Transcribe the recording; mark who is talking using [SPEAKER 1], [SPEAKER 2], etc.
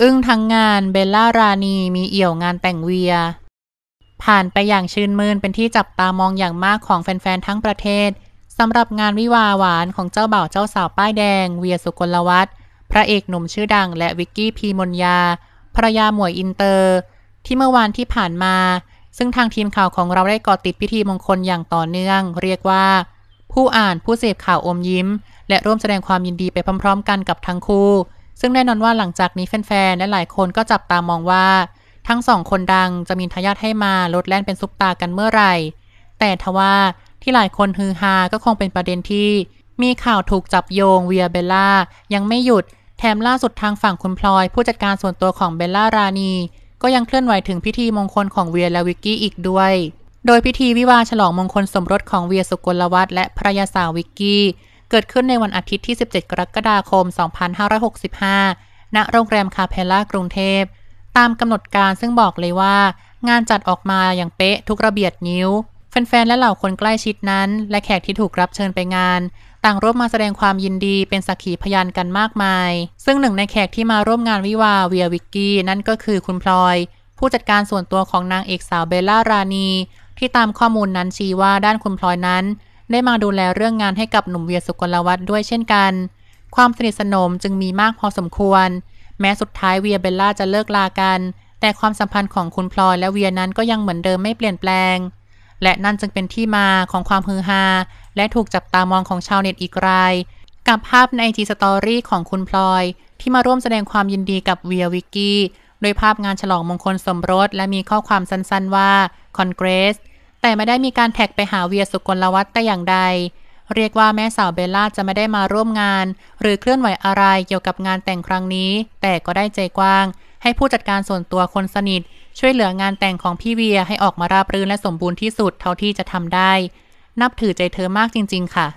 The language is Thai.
[SPEAKER 1] อึ้งทั้งงาน เบลล่าราณี มีเอี่ยวงานแต่งเวีย ผ่านไปอย่างชื่นมืนเป็นที่จับตามองอย่างมากของแฟนๆทั้งประเทศสำหรับงานวิวาหวานของเจ้าบ่าวเจ้าสาวป้ายแดงเวียสุกลวัฒน์พระเอกหนุ่มชื่อดัง และวิกกี้พีมนยาภรรยาหมวยอินเตอร์ ที่เมื่อวานที่ผ่านมา ซึ่งทางทีมข่าวของเราได้ก่อติดพิธีมงคลอย่างต่อเนื่อง เรียกว่า ผู้อ่านผู้เสพข่าวอมยิ้ม และร่วมแสดงความยินดีไปพร้อมๆกันกับทั้งคู่ซึ่งแน่นอนว่าหลังจากนี้แฟนๆและหลายคนก็จับตามองว่า ทั้งสองคนดังจะมีทายาทให้มาลดแล่นเป็นซุปตากันเมื่อไหร่ แต่ทว่าที่หลายคนฮือฮาก็คงเป็นประเด็นที่ มีข่าวถูกจับโยงเวียเบลล่ายังไม่หยุด แถมล่าสุดทางฝั่งคุณพลอยผู้จัดการส่วนตัวของเบลล่ารานีก็ยังเคลื่อนไหวถึงพิธีมงคลของเวียและวิกกี้อีกด้วย โดยพิธีวิวาฉลองมงคลสมรสของเวียสุกลวัฒน์และภรยาสาววิกกี้เกิดขึ้นในวันอาทิตย์ที่ 17 กรกฎาคม 2565 ณ โรงแรมคาเพล่า กรุงเทพ ตามกำหนดการซึ่งบอกเลยว่า งานจัดออกมาอย่างเป๊ะทุกระเบียดนิ้ว แฟนๆ และเหล่าคนใกล้ชิดนั้น และแขกที่ถูกรับเชิญไปงาน ต่างร่วมมาแสดงความยินดีเป็นสักขีพยานกันมากมาย ซึ่งหนึ่งในแขกที่มาร่วมงานวิวาเวียวิกกี้นั่นก็คือคุณพลอย ผู้จัดการส่วนตัวของนางเอกสาวเบลล่ารานีที่ตามข้อมูลนั้นชี้ว่าด้านคุณพลอยนั้นได้มาดูแลเรื่องงานให้กับหนุ่มเวียสุกลวัฒน์ด้วยเช่นกัน ความสนิทสนมจึงมีมากพอสมควร แม้สุดท้ายเวียเบลล่าจะเลิกลากัน แต่ความสัมพันธ์ของคุณพลอยและเวียนั้นก็ยังเหมือนเดิมไม่เปลี่ยนแปลง และนั่นจึงเป็นที่มาของความฮือฮาและถูกจับตามองของชาวเน็ตอีกราย กับภาพในไอจีสตอรี่ของคุณพลอย ที่มาร่วมแสดงความยินดีกับเวียวิกกี้โดยภาพงานฉลองมงคลสมรส และมีข้อความสั้นๆว่า c o n g r รส s แต่ไม่ได้มีการแท็กไปหาเวียสุกลวัฒแต่อย่างใด เรียกว่าแม่สาวเบลล่าจะไม่ได้มาร่วมงาน หรือเคลื่อนไหวอะไรเกี่ยวกับงานแต่งครั้งนี้ แต่ก็ได้ใจกว้าง ให้ผู้จัดการส่วนตัวคนสนิท ช่วยเหลืองานแต่งของพี่เวียให้ออกมาราบรื่นและสมบูรณ์ที่สุดเท่าที่จะทำได้ นับถือใจเธอมากจริงๆค่ะ